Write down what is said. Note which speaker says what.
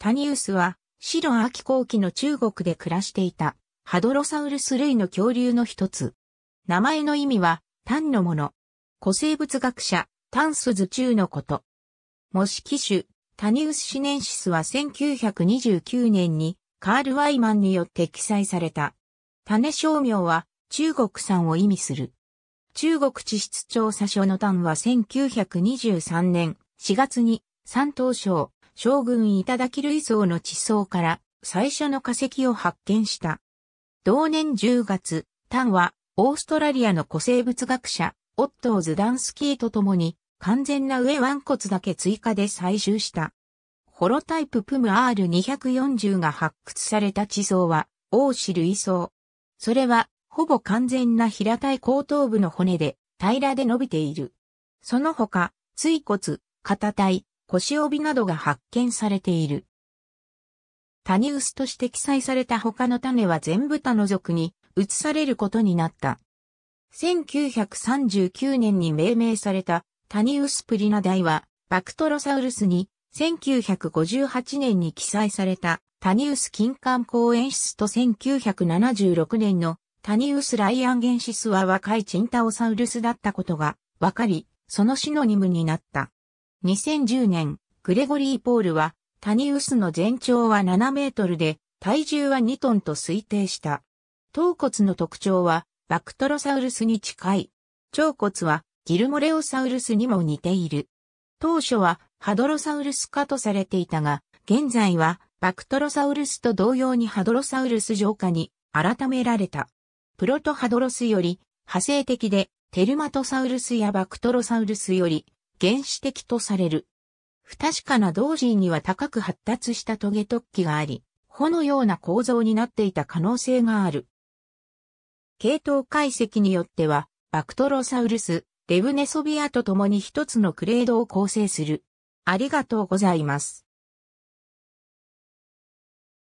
Speaker 1: タニウスは、シロ秋後期の中国で暮らしていた、ハドロサウルス類の恐竜の一つ。名前の意味は、単のもの。古生物学者、タンスズ中のこと。模式種、タニウスシネンシスは1929年に、カール・ワイマンによって記載された。種商名は、中国産を意味する。中国地質調査所の単は1923年4月に山東省将軍頂類層の地層から最初の化石を発見した。同年10月、タンはオーストラリアの古生物学者、オットー・ズダンスキーと共に完全な上腕骨だけ追加で採集した。ホロタイププム R240 が発掘された地層は、オーシ類層。それは、ほぼ完全な平たい後頭部の骨で、平らで伸びている。その他、椎骨、肩体、腰帯などが発見されている。タニウスとして記載された他の種は全部他の属に移されることになった。1939年に命名されたタニウスプリナダイはバクトロサウルスに1958年に記載されたタニウス金管公演出と1976年のタニウスライアンゲンシスは若いチンタオサウルスだったことがわかり、そのシノニムになった。2010年、グレゴリー・ポールは、タニウスの全長は7メートルで、体重は2トンと推定した。頭骨の特徴は、バクトロサウルスに近い。腸骨は、ギルモレオサウルスにも似ている。当初は、ハドロサウルス化とされていたが、現在は、バクトロサウルスと同様にハドロサウルス浄化に改められた。プロトハドロスより派生的で、テルマトサウルスやバクトロサウルスより原始的とされる。不確かな同時には高く発達したトゲ突起があり、穂のような構造になっていた可能性がある。系統解析によっては、バクトロサウルス、デブネソビアと共に一つのクレードを構成する。ありがとうございます。